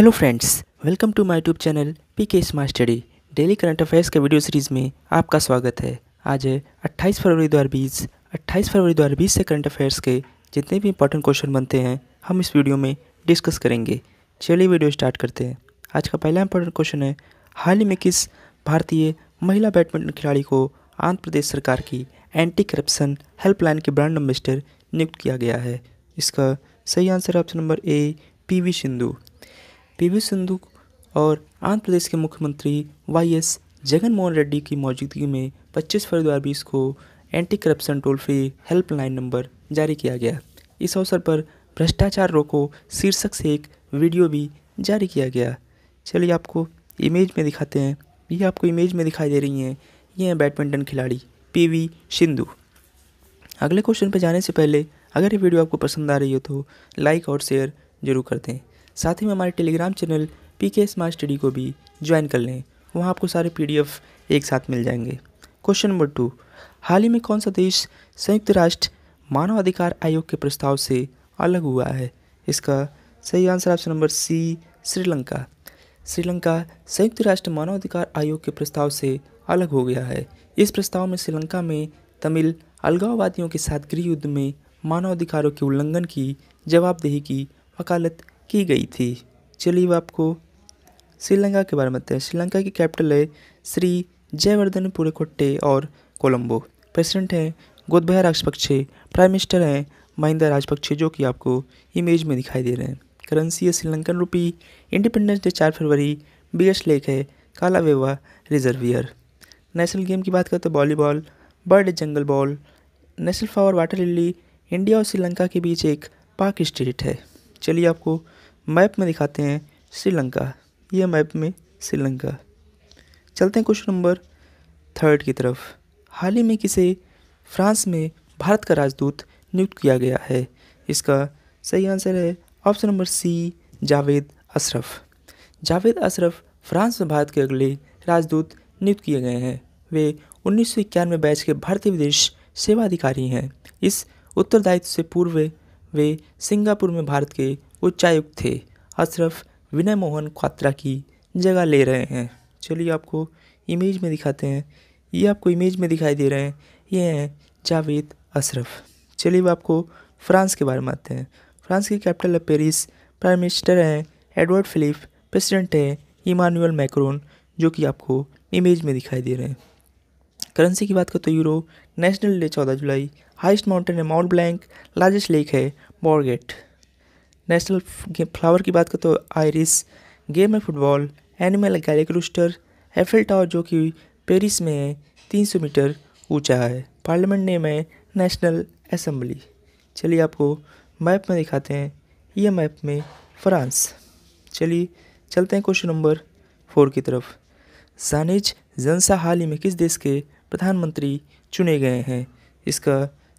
hello friends welcome to my YouTube channel P K smart study daily current affairs के video series में आपका स्वागत है आज है अट्ठाईस फरवरी बीस अट्ठाईस फरवरी दो हज़ार बीस से करंट अफेयर्स के जितने भी इंपॉर्टेंट क्वेश्चन बनते हैं हम इस वीडियो में डिस्कस करेंगे चलिए वीडियो स्टार्ट करते हैं आज का पहला इंपॉर्टेंट क्वेश्चन है हाल ही में किस भारतीय महिला बैडमिंटन खिलाड़ी को आंध्र प्रदेश सरकार की एंटी करप्शन हेल्पलाइन के ब्रांड एम्बेसडर नियुक्त किया गया है इसका सही answer option number A V Sindhu PV Sindhu और आंध्र प्रदेश के मुख्यमंत्री वाई एस जगनमोहन रेड्डी की मौजूदगी में 25 फरवरी दो बीस को anti corruption toll free helpline number जारी किया गया इस अवसर पर भ्रष्टाचार रोको शीर्षक से एक वीडियो भी जारी किया गया चलिए आपको इमेज में दिखाते हैं ये आपको इमेज में दिखाई दे रही हैं ये हैं बैडमिंटन खिलाड़ी पीवी सिंधु अगले क्वेश्चन पर जाने से पहले अगर ये वीडियो आपको पसंद आ रही हो तो लाइक और शेयर ज़रूर कर दें साथ ही में हमारे Telegram channel P K smart study को भी ज्वाइन कर लें वहाँ आपको सारे पी एक साथ मिल जाएंगे क्वेश्चन नंबर टू हाल ही में कौन सा देश संयुक्त राष्ट्र मानवाधिकार आयोग के प्रस्ताव से अलग हुआ है इसका सही answer option number C Sri Lanka Sri Lanka संयुक्त राष्ट्र मानवाधिकार आयोग के प्रस्ताव से अलग हो गया है इस प्रस्ताव में श्रीलंका में तमिल अलगाववादियों के साथ गृह युद्ध में मानवाधिकारों के उल्लंघन की जवाबदेही की वकालत की गई थी चलिए अब आपको श्रीलंका के बारे में बताते हैं श्रीलंका की कैपिटल है श्री जयवर्धन पुरेकोट्टे और कोलंबो प्रेसिडेंट हैं गोदभया राजपक्षे प्राइम मिनिस्टर हैं महिंदा राजपक्षे जो कि आपको इमेज में दिखाई दे रहे हैं करेंसी है श्रीलंकन रूपी इंडिपेंडेंस डे चार फरवरी बिगेस्ट लेक है काला वेवा रिजर्वियर नेशनल गेम की बात करें तो volleyball bird jungle fowl national flower water lily India और श्रीलंका के बीच एक पाक स्टेट है चलिए आपको मैप में दिखाते हैं श्रीलंका यह मैप में श्रीलंका चलते हैं क्वेश्चन नंबर थर्ड की तरफ हाल ही में किसे फ्रांस में भारत का राजदूत नियुक्त किया गया है इसका सही आंसर है option number C Javed Ashraf Javed Ashraf France में भारत के अगले राजदूत नियुक्त किए गए हैं वे उन्नीस सौ बैच के भारतीय विदेश सेवा अधिकारी हैं इस उत्तरदायित्व से पूर्व वे सिंगापुर में भारत के उच्चायुक्त थे अशरफ विनय मोहन खात्रा की जगह ले रहे हैं चलिए आपको इमेज में दिखाते हैं ये आपको इमेज में दिखाई दे रहे हैं ये हैं जावेद अशरफ चलिए अब आपको फ्रांस के बारे में आते हैं फ्रांस की कैपिटल है पेरिस प्राइम मिनिस्टर हैं एडवर्ड फिलिप प्रेसिडेंट हैं इमानुअल मैक्रोन जो कि आपको इमेज में दिखाई दे रहे हैं करेंसी की बात करें तो यूरो नेशनल डे चौदह जुलाई हाइस्ट माउंटेन है माउंट ब्लैंक लार्जेस्ट लेक है बॉर्गेट नेशनल फ्लावर की बात करें तो आयरिस गेम है फुटबॉल एनिमल है गैलिक रूस्टर एफिल टावर जो कि पेरिस में है तीन सौ मीटर ऊंचा है पार्लियामेंट नेम है नेशनल असम्बली चलिए आपको मैप में दिखाते हैं ये मैप में फ्रांस चलिए चलते हैं क्वेश्चन नंबर फोर की तरफ सानिज जनसा हाल ही में किस देश के प्रधानमंत्री चुने गए हैं इसका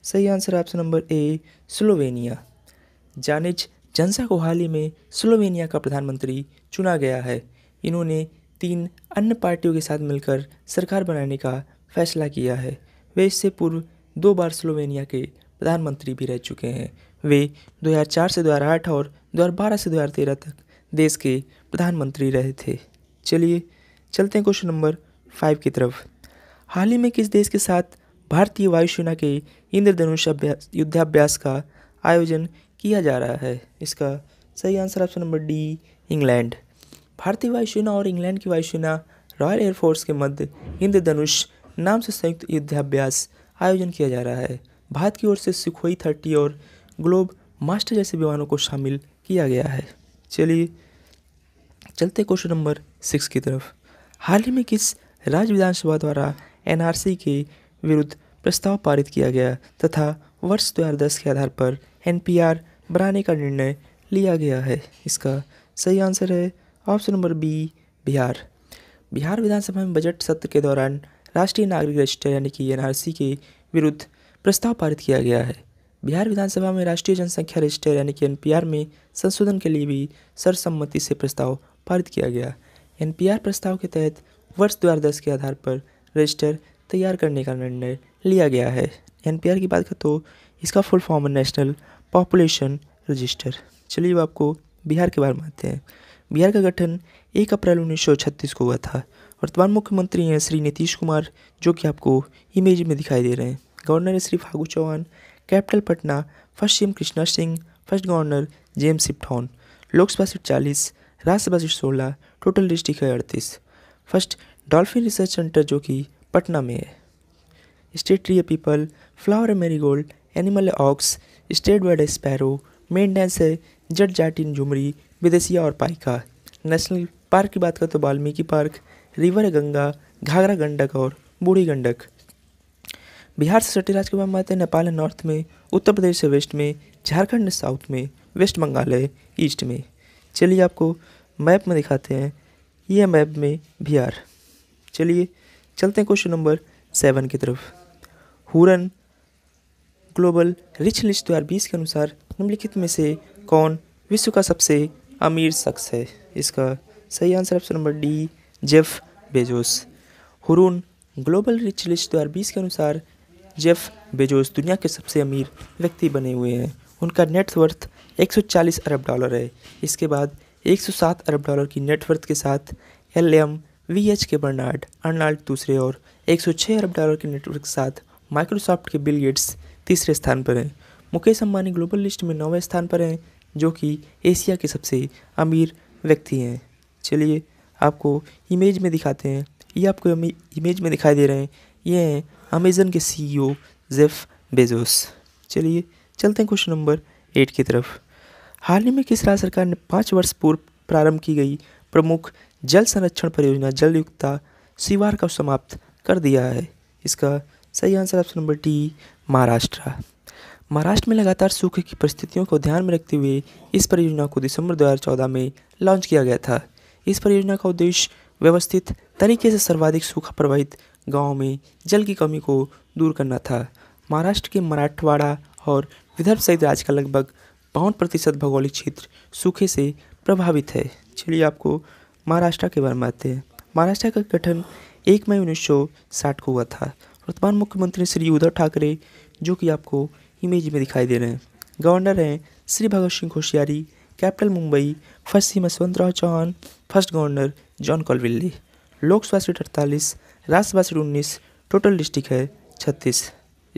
सही answer option number A Slovenia Janez Jansa को हाल ही में स्लोवेनिया का प्रधानमंत्री चुना गया है इन्होंने तीन अन्य पार्टियों के साथ मिलकर सरकार बनाने का फैसला किया है वे इससे पूर्व दो बार स्लोवेनिया के प्रधानमंत्री भी रह चुके हैं वे 2004 से 2008 और 2012 से 2013 तक देश के प्रधानमंत्री रहे थे चलिए चलते हैं क्वेश्चन नंबर फाइव की तरफ हाल ही में किस देश के साथ भारतीय वायुसेना के इंद्रधनुष अभ्यास युद्धाभ्यास का आयोजन किया जा रहा है इसका सही answer option number D England भारतीय वायुसेना और इंग्लैंड की वायुसेना रॉयल एयरफोर्स के मध्य धनुष नाम से संयुक्त युद्धाभ्यास आयोजन किया जा रहा है भारत की ओर से सुखोई थर्टी और ग्लोब मास्टर जैसे विमानों को शामिल किया गया है चलिए चलते क्वेश्चन नंबर सिक्स की तरफ हाल ही में किस राज्य विधानसभा द्वारा एनआरसी के विरुद्ध प्रस्ताव पारित किया गया तथा वर्ष 2010 के आधार पर एनपीआर बनाने का निर्णय लिया गया है इसका सही आंसर है option number B Bihar Bihar विधानसभा में बजट सत्र के दौरान राष्ट्रीय नागरिक रजिस्टर यानी कि एनआरसी के विरुद्ध प्रस्ताव पारित किया गया है बिहार विधानसभा में राष्ट्रीय जनसंख्या रजिस्टर यानी कि एनपीआर में संशोधन के लिए भी सर्वसम्मति से प्रस्ताव पारित किया गया एनपीआर प्रस्ताव के तहत वर्ष दो के आधार पर रजिस्टर तैयार करने का निर्णय लिया गया है एनपीआर की बात करें तो इसका full form national population register चलिए अब आपको बिहार के बारे में आते हैं बिहार का गठन एक अप्रैल उन्नीस को हुआ था वर्तमान मुख्यमंत्री हैं श्री नीतीश कुमार जो कि आपको इमेज में दिखाई दे रहे हैं गवर्नर है Shri Phagu Chauhan capital Patna first C Krishna Singh first governor J M Sifton Lok Sabha seat चालीस राज्यसभा सीट सोलह टोटल डिस्ट्रिक्ट है अड़तीस फर्स्ट डॉल्फिन रिसर्च सेंटर जो कि पटना में है state tree peepal flower marigold animal ox state bird sparrow main dance है जट जाटिन झुमरी विदेशिया और पाइका नेशनल पार्क की बात करें तो वाल्मीकि पार्क रिवर गंगा घाघरा गंडक और बूढ़ी गंडक बिहार से सटे राज्य के बाद आते हैं नेपाल है नॉर्थ में उत्तर प्रदेश से वेस्ट में झारखंड है साउथ में वेस्ट बंगाल है ईस्ट में चलिए आपको मैप में दिखाते हैं ये मैप में बिहार चलिए चलते हैं क्वेश्चन नंबर सेवन की तरफ हुरन ग्लोबल रिच लिस्ट दो के अनुसार निम्नलिखित में से कौन विश्व का सबसे अमीर शख्स है इसका सही answer option number D Jeff Bezos Hurun global rich list दो के अनुसार जेफ बेजोस दुनिया के सबसे अमीर व्यक्ति बने हुए हैं उनका नेटवर्थ 140 अरब डॉलर है इसके बाद 107 अरब डॉलर की नेटवर्थ के साथ एल एम वी एच के बर्नार्ड अर्नाल्ड दूसरे और 106 अरब डॉलर के नेटवर्क के साथ माइक्रोसॉफ्ट के बिल गेट्स तीसरे स्थान पर हैं मुकेश अंबानी ग्लोबल लिस्ट में नौवें स्थान पर हैं जो कि एशिया के सबसे अमीर व्यक्ति हैं चलिए आपको इमेज में दिखाते हैं ये आपको इमेज में दिखाई दे रहे हैं ये हैं अमेज़न के सीईओ जेफ बेजोस चलिए चलते हैं क्वेश्चन नंबर एट की तरफ हाल ही में किस राज्य सरकार ने पाँच वर्ष पूर्व प्रारंभ की गई प्रमुख जल संरक्षण परियोजना जल युक्ता शिवार का समाप्त कर दिया है इसका सही answer option number D Maharashtra Maharashtra में लगातार सूखे की परिस्थितियों को ध्यान में रखते हुए इस परियोजना को दिसंबर 2014 में लॉन्च किया गया था इस परियोजना का उद्देश्य व्यवस्थित तरीके से सर्वाधिक सूखा प्रभावित गाँव में जल की कमी को दूर करना था महाराष्ट्र के मराठवाड़ा और विदर्भ सहित राज्य का लगभग बावन प्रतिशत भौगोलिक क्षेत्र सूखे से प्रभावित है चलिए आपको महाराष्ट्र के बारे में आते हैं महाराष्ट्र का गठन एक मई उन्नीस को हुआ था वर्तमान मुख्यमंत्री श्री उद्धव ठाकरे जो कि आपको इमेज में दिखाई दे रहे हैं गवर्नर हैं Shri Bhagat Singh Koshyari capital Mumbai first CM Yashwantrao Chavan first governor John Colville Lok Sabha seat अड़तालीस राज्यसभा सीट उन्नीस टोटल डिस्ट्रिक्ट है छत्तीस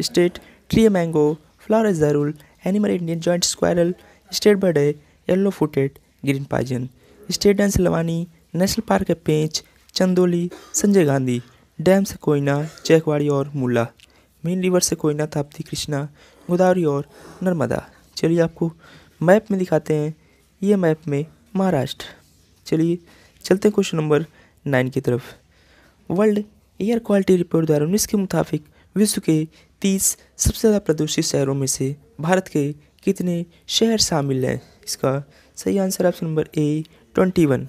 state tree mango flower Jarul animal Indian giant squirrel state bird है yellow footed green pigeon state dance Lavani national park है पेंच चंदोली संजय गांधी डैम से कोयना चेकवाड़ी और मुला मेन रिवर से कोयना ताप्ती कृष्णा गोदावरी और नर्मदा चलिए आपको मैप में दिखाते हैं ये मैप में महाराष्ट्र चलिए चलते हैं क्वेश्चन नंबर नाइन की तरफ वर्ल्ड एयर क्वालिटी रिपोर्ट द्वारा उन्नीस के मुताबिक विश्व के तीस सबसे ज़्यादा प्रदूषित शहरों में से भारत के कितने शहर शामिल हैं इसका सही answer option number A twenty one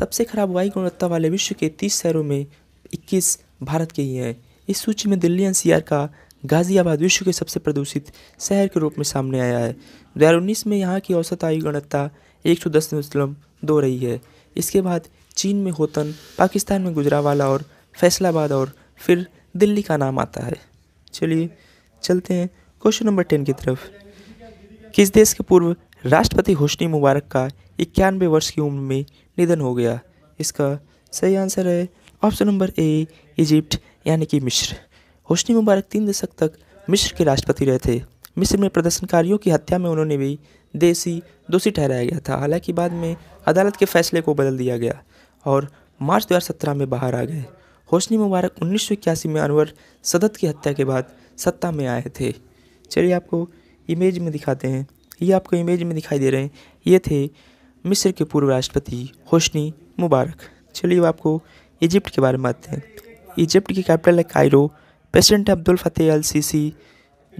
सबसे खराब वायु गुणवत्ता वाले विश्व के तीस शहरों में इक्कीस भारत के ही हैं इस सूची में दिल्ली एन का गाज़ियाबाद विश्व के सबसे प्रदूषित शहर के रूप में सामने आया है दो हज़ार उन्नीस में यहाँ की औसत आयु गुणवत्ता एक सौ दस दशमलव दो रही है इसके बाद चीन में होतन पाकिस्तान में गुजरावाला और फैसलाबाद और फिर दिल्ली का नाम आता है चलिए चलते हैं क्वेश्चन नंबर टेन की तरफ किस देश के पूर्व राष्ट्रपति होशनी मुबारक का इक्यानवे वर्ष की उम्र में निधन हो गया इसका सही आंसर है ऑप्शन नंबर ए इजिप्ट यानी कि मिस्र होशनी मुबारक तीन दशक तक मिस्र के राष्ट्रपति रहे थे मिस्र में प्रदर्शनकारियों की हत्या में उन्होंने भी देसी दोषी ठहराया गया था हालांकि बाद में अदालत के फैसले को बदल दिया गया और मार्च दो में बाहर आ गए होशनी मुबारक उन्नीस में अनवर सदत की हत्या के बाद सत्ता में आए थे चलिए आपको इमेज में दिखाते हैं ये आपको इमेज में दिखाई दे रहे हैं ये थे मिस्र के पूर्व राष्ट्रपति होशनी मुबारक चलिए आपको इजिप्ट के बारे में आते हैं इजिप्ट की कैपिटल है कायरो प्रेसिडेंट है अब्दुल फतेह अल सीसी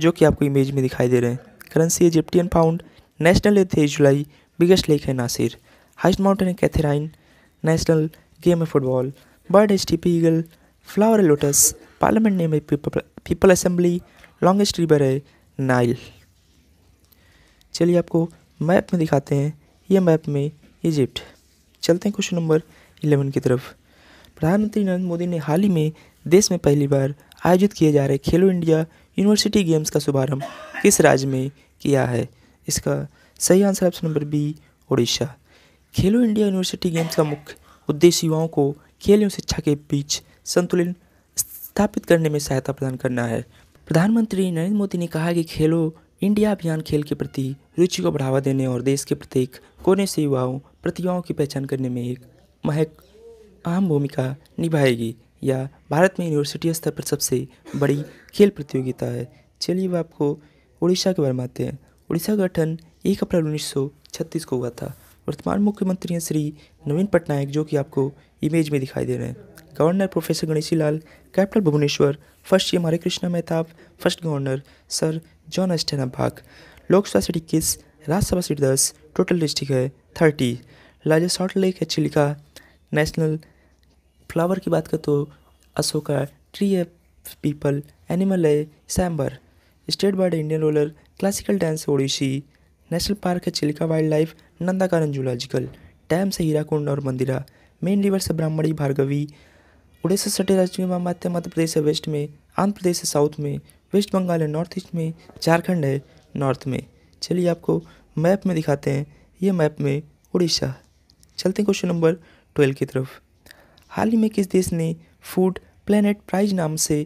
जो कि आपको इमेज में दिखाई दे रहे हैं currency Egyptian pound national lake है जुलाई बिगेस्ट लेक है नासिर हाइस्ट माउंटेन है कैथेराइन नेशनल गेम है football bird steppe eagle flower है लोटस पार्लियामेंट नेम है पीपल असेंबली लॉन्गेस्ट रिवर है नाइल चलिए आपको मैप में दिखाते हैं ये मैप में इजिप्ट चलते हैं क्वेश्चन नंबर इलेवन की तरफ प्रधानमंत्री नरेंद्र मोदी ने हाल ही में देश में पहली बार आयोजित किए जा रहे खेलो इंडिया यूनिवर्सिटी गेम्स का शुभारंभ किस राज्य में किया है इसका सही answer option number B Orissa Khelo India university games का मुख्य उद्देश्य युवाओं को खेल एवं शिक्षा के बीच संतुलन स्थापित करने में सहायता प्रदान करना है प्रधानमंत्री नरेंद्र मोदी ने कहा कि खेलो इंडिया अभियान खेल के प्रति रुचि को बढ़ावा देने और देश के प्रत्येक कोने से युवाओं प्रतिभाओं की पहचान करने में एक महक अहम भूमिका निभाएगी या भारत में यूनिवर्सिटी स्तर पर सबसे बड़ी खेल प्रतियोगिता है चलिए अब आपको उड़ीसा के बारे में आते हैं उड़ीसा का गठन एक अप्रैल उन्नीस को हुआ था वर्तमान मुख्यमंत्री हैं श्री नवीन पटनायक जो कि आपको इमेज में दिखाई दे रहे हैं governor professor Ganeshi Lal capital Bhubaneswar first C M Hare Krishna Mahtab first governor sir John Austin Hubback Lok Sabha seat इक्कीस राज्यसभा सीट दस टोटल डिस्ट्रिक्ट है थर्टी लार्जेस्ट सॉल्ट लेक है चिलिका नेशनल फ्लावर की बात करें तो अशोका ट्री है पीपल एनिमल है sambar state bird Indian roller classical dance Odissi national park है Chilka wildlife Nandankanan zoological dam से हीराकुंड और मंदिरा मेन रिवर से ब्राह्मणी भार्गवी उड़ीसा सटे राज्य में मामाते मध्य प्रदेश है वेस्ट में आंध्र प्रदेश है साउथ में वेस्ट बंगाल है नॉर्थ ईस्ट में झारखंड है नॉर्थ में चलिए आपको मैप में दिखाते हैं ये मैप में उड़ीसा चलते हैं क्वेश्चन नंबर ट्वेल्व की तरफ हाल ही में किस देश ने फूड प्लैनेट प्राइज नाम से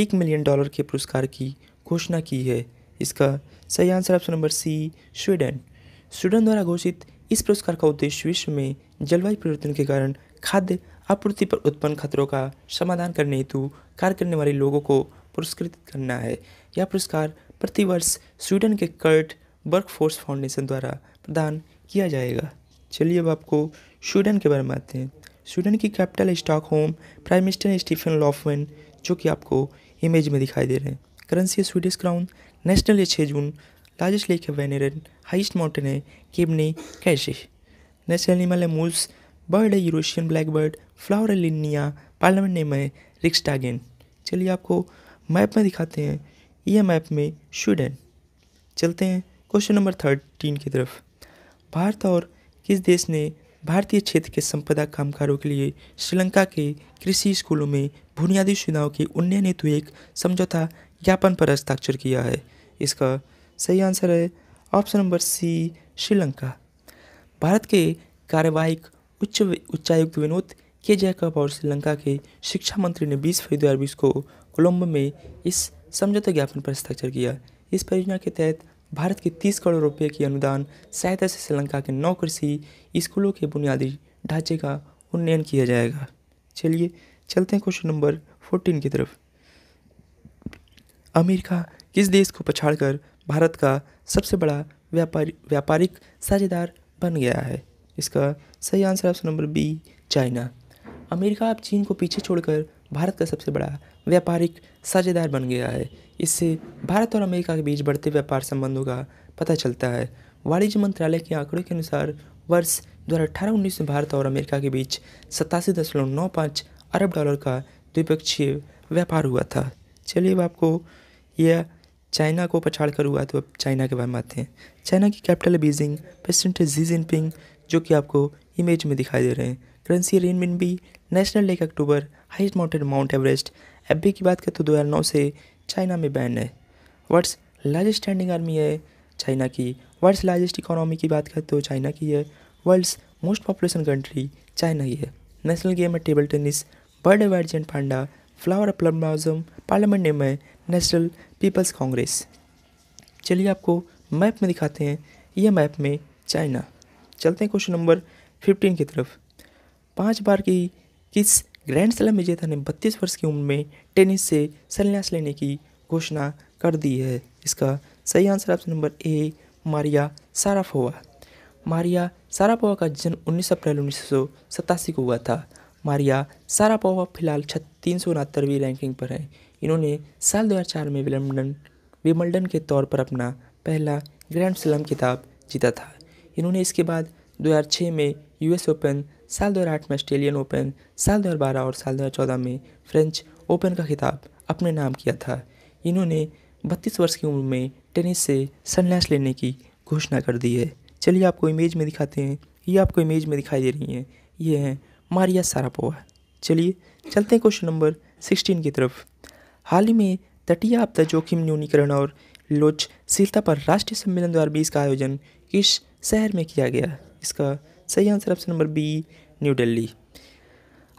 एक मिलियन डॉलर के पुरस्कार की घोषणा की है इसका सही answer option number C Sweden Sweden द्वारा घोषित इस पुरस्कार का उद्देश्य विश्व में जलवायु परिवर्तन के कारण खाद्य आपूर्ति पर उत्पन्न खतरों का समाधान करने हेतु कार्य करने वाले लोगों को पुरस्कृत करना है यह पुरस्कार प्रतिवर्ष स्वीडन के कर्ट वर्कफोर्स फाउंडेशन द्वारा प्रदान किया जाएगा चलिए अब आपको स्वीडन के बारे में आते हैं स्वीडन की capital Stockholm prime minister Stefan Lofven जो कि आपको इमेज में दिखाई दे रहे हैं करेंसी है स्वीडिश क्राउन नेशनल है छः जून लार्जेस्ट लेक है वेनेरन हाइस्ट माउंटेन है किबनी कैशे नेशनल एनिमल है मूल्स बर्ड है यूरोशियन ब्लैक बर्ड फ्लावर है लिनिया पार्लियामेंट नेम है रिक्सटागेन चलिए आपको मैप में दिखाते हैं यह मैप में स्वीडन चलते हैं क्वेश्चन नंबर थर्टीन की तरफ भारत और किस देश ने भारतीय क्षेत्र के संपदा कामगारों के लिए श्रीलंका के कृषि स्कूलों में बुनियादी सुविधाओं के उन्नयन हेतु एक समझौता ज्ञापन पर हस्ताक्षर किया है इसका सही आंसर है option number C Sri Lanka Bharat के कार्यवाहिक उच्च उच्चायुक्त विनोद के जयकब और श्रीलंका के शिक्षा मंत्री ने 20 फरवरी दो को कोलंबो में इस समझौता ज्ञापन पर हस्ताक्षर किया इस परियोजना के तहत भारत के 30 करोड़ रुपए की अनुदान सहायता से श्रीलंका के नौ कृषि स्कूलों के बुनियादी ढांचे का उन्नयन किया जाएगा चलिए चलते हैं क्वेश्चन नंबर फोर्टीन की तरफ अमेरिका किस देश को पछाड़कर भारत का सबसे बड़ा व्यापारी व्यापारिक साझेदार बन गया है इसका सही answer option number B China America अब चीन को पीछे छोड़कर भारत का सबसे बड़ा व्यापारिक साझेदार बन गया है इससे भारत और अमेरिका के बीच बढ़ते व्यापार संबंधों का पता चलता है वाणिज्य मंत्रालय के आंकड़ों के अनुसार वर्ष दो हज़ार अठारह उन्नीस में भारत और अमेरिका के बीच सतासी दशमलव नौ पाँच अरब डॉलर का द्विपक्षीय व्यापार हुआ था चलिए अब आपको यह चाइना को पछाड़ कर हुआ तो अब चाइना के बारे में आते हैं चाइना की capital Beijing president Xi Jinping जो कि आपको इमेज में दिखाई दे रहे हैं करेंसी रेनमिन भी national lake October highest mountain mount Everest F की बात करें तो दो हज़ार नौ से चाइना में बैन है वर्ड्स लार्जेस्ट स्टैंडिंग आर्मी है चाइना की वर्ल्ड्स लार्जेस्ट इकोनॉमी की बात करें तो चाइना की है world's most population country China ही है नेशनल गेम है टेबल टेनिस बर्ड एवर्जेंट panda flower plum parliament name है नेशनल पीपल्स कांग्रेस चलिए आपको मैप में दिखाते हैं यह मैप में चाइना चलते हैं क्वेश्चन नंबर फिफ्टीन की तरफ पांच बार की किस ग्रैंड स्लैम विजेता ने 32 वर्ष की उम्र में टेनिस से संन्यास लेने की घोषणा कर दी है इसका सही answer option number A Maria Sharapova Maria Sharapova का जन्म उन्नीस अप्रैल उन्नीस को हुआ था मारिया सारापोवा फिलहाल तीन सौ उनहत्तरवीं रैंकिंग पर है इन्होंने साल 2004 में विलम्बन विमल्डन के तौर पर अपना पहला ग्रैंड स्लम खिताब जीता था इन्होंने इसके बाद 2006 में यूएस ओपन साल 2008 में ऑस्ट्रेलियन ओपन साल 2012 और साल 2014 में फ्रेंच ओपन का खिताब अपने नाम किया था इन्होंने 32 वर्ष की उम्र में टेनिस से संन्यास लेने की घोषणा कर दी है चलिए आपको इमेज में दिखाते हैं ये आपको इमेज में दिखाई दे रही हैं ये हैं मारिया सारापोवा चलिए चलते हैं क्वेश्चन नंबर सिक्सटीन की तरफ हाल ही में तटीय आपदा जोखिम न्यूनीकरण और लोचशीलता पर राष्ट्रीय सम्मेलन दो का आयोजन किस शहर में किया गया इसका सही answer option number B New Delhi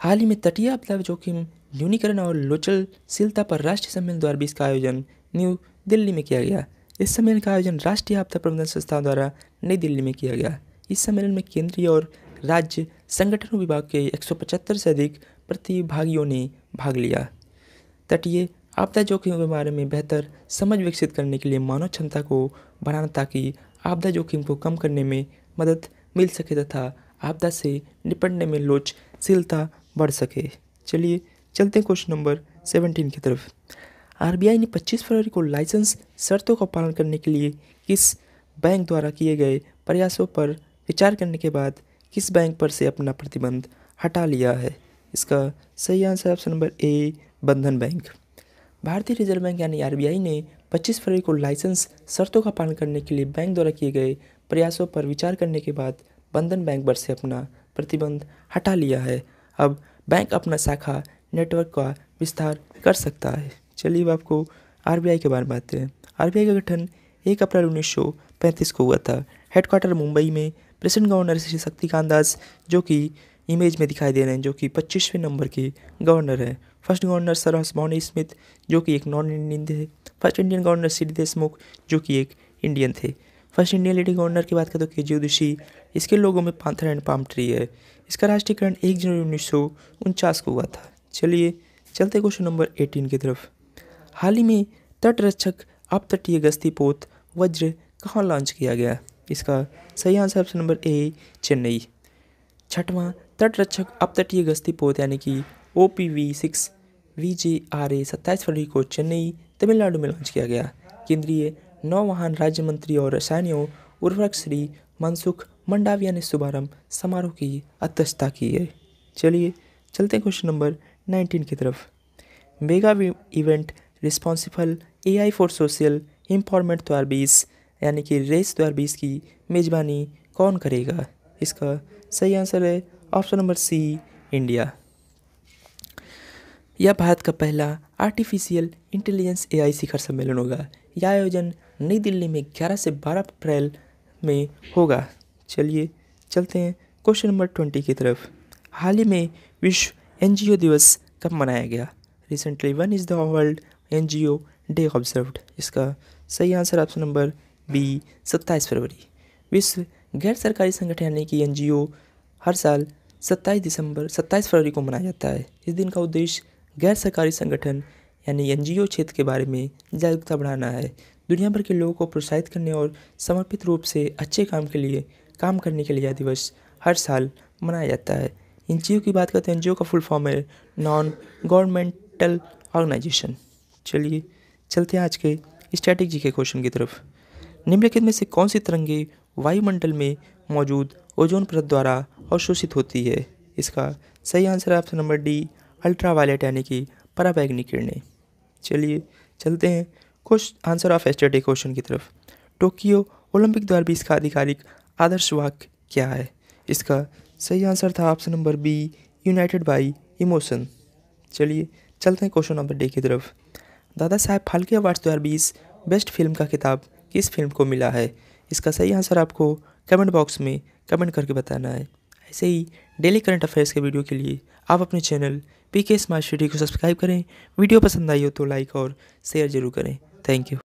हाल ही में तटीय आपदा जोखिम न्यूनीकरण और लोचलशीलता पर राष्ट्रीय सम्मेलन द्वारा भी इसका आयोजन न्यू दिल्ली में किया गया इस सम्मेलन का आयोजन राष्ट्रीय आपदा प्रबंधन संस्थान द्वारा नई दिल्ली में किया गया इस सम्मेलन में केंद्रीय और राज्य संगठनों विभाग के एक से अधिक प्रतिभागियों ने भाग लिया तटीय आपदा जोखिम के बारे में बेहतर समझ विकसित करने के लिए मानव क्षमता को बढ़ाना ताकि आपदा जोखिम को कम करने में मदद मिल सके तथा आपदा से निपटने में लोचशीलता बढ़ सके चलिए चलते हैं क्वेश्चन नंबर सेवनटीन की तरफ आरबीआई ने 25 फरवरी को लाइसेंस शर्तों का पालन करने के लिए किस बैंक द्वारा किए गए प्रयासों पर विचार करने के बाद किस बैंक पर से अपना प्रतिबंध हटा लिया है इसका सही आंसर ऑप्शन नंबर ए बंधन बैंक भारतीय रिजर्व बैंक यानी आरबीआई ने 25 फरवरी को लाइसेंस शर्तों का पालन करने के लिए बैंक द्वारा किए गए प्रयासों पर विचार करने के बाद बंधन बैंक बर से अपना प्रतिबंध हटा लिया है अब बैंक अपना शाखा नेटवर्क का विस्तार कर सकता है चलिए अब आपको आर के बारे में बात करें आर का गठन एक अप्रैल उन्नीस को हुआ था हेडक्वार्टर मुंबई में प्रेसिडेंट गवर्नर श्री शक्तिकांत दास जो कि इमेज में दिखाई दे रहे हैं जो कि पच्चीसवें नंबर के गवर्नर हैं first governor sir Osborne Smith जो कि एक नॉन इंडियन थे first Indian governor Shri Deshmukh जो कि एक इंडियन थे फर्स्ट इंडियन लेडी गवर्नर की बात करें तो जी उदशी इसके लोगों में पांथर एंड पाम ट्री है इसका राष्ट्रीयकरण एक जनवरी उन्नीस सौ उनचास को हुआ था चलिए चलते क्वेश्चन नंबर एटीन की तरफ हाल ही में तटरक्षक अब तटीय गस्ती पोत वज्र कहाँ लॉन्च किया गया इसका सही answer option number A Chennai छठवां तटरक्षक अब तटीय गस्ती पोत यानी कि O P V six V J R A सत्ताईस फरवरी को चेन्नई तमिलनाडु में लॉन्च किया गया केंद्रीय वाहन राज्य मंत्री और रसायन उर्वरक श्री मनसुख मंडाविया ने शुभारंभ समारोह की अध्यक्षता की है चलिए चलते क्वेश्चन नंबर नाइनटीन की तरफ mega event responsible AI for social empowerment हज़ार बीस यानी कि रेस दो हज़ार बीस की मेज़बानी कौन करेगा इसका सही आंसर है ऑप्शन नंबर सी इंडिया यह भारत का पहला आर्टिफिशियल इंटेलिजेंस एआई शिखर सम्मेलन होगा यह आयोजन नई दिल्ली में 11 से 12 अप्रैल में होगा चलिए चलते हैं क्वेश्चन नंबर ट्वेंटी की तरफ हाल ही में विश्व एन दिवस कब मनाया गया recently when is the world N day observed इसका सही आंसर ऑप्शन नंबर बी सत्ताईस फरवरी विश्व गैर सरकारी संगठन यानी कि एन हर साल सत्ताईस दिसंबर सत्ताईस फरवरी को मनाया जाता है इस दिन का उद्देश्य गैर सरकारी संगठन यानी एन क्षेत्र के बारे में जागरूकता बढ़ाना है दुनिया भर के लोगों को प्रोत्साहित करने और समर्पित रूप से अच्छे काम के लिए काम करने के लिए यह दिवस हर साल मनाया जाता है एन की बात करते तो हैं एन का फुल फॉर्म है नॉन गवर्नमेंटल ऑर्गेनाइजेशन चलिए चलते हैं आज के स्टैटिक जी के क्वेश्चन की तरफ निम्नलिखित में से कौन सी तरंगे वायुमंडल में मौजूद ओजोन परत द्वारा अवशोषित होती है इसका सही आंसर है ऑप्शन नंबर डी अल्ट्रावायलेट यानी कि पराबैग्निक किरणें चलिए चलते हैं कुछ आंसर ऑफ एस्टरडे क्वेश्चन की तरफ टोक्यो ओलंपिक दो बीस का आधिकारिक आदर्श वाक्य क्या है इसका सही आंसर था option number B united by emotion चलिए चलते हैं क्वेश्चन नंबर डे की तरफ दादा साहब फाल्के अवार्ड्स दो हज़ार बीस बेस्ट फिल्म का किताब किस फिल्म को मिला है इसका सही आंसर आपको कमेंट बॉक्स में कमेंट करके बताना है ऐसे ही डेली करंट अफेयर्स के वीडियो के लिए आप अपने channel P K smart study को सब्सक्राइब करें वीडियो पसंद आई हो तो लाइक और शेयर जरूर करें थैंक यू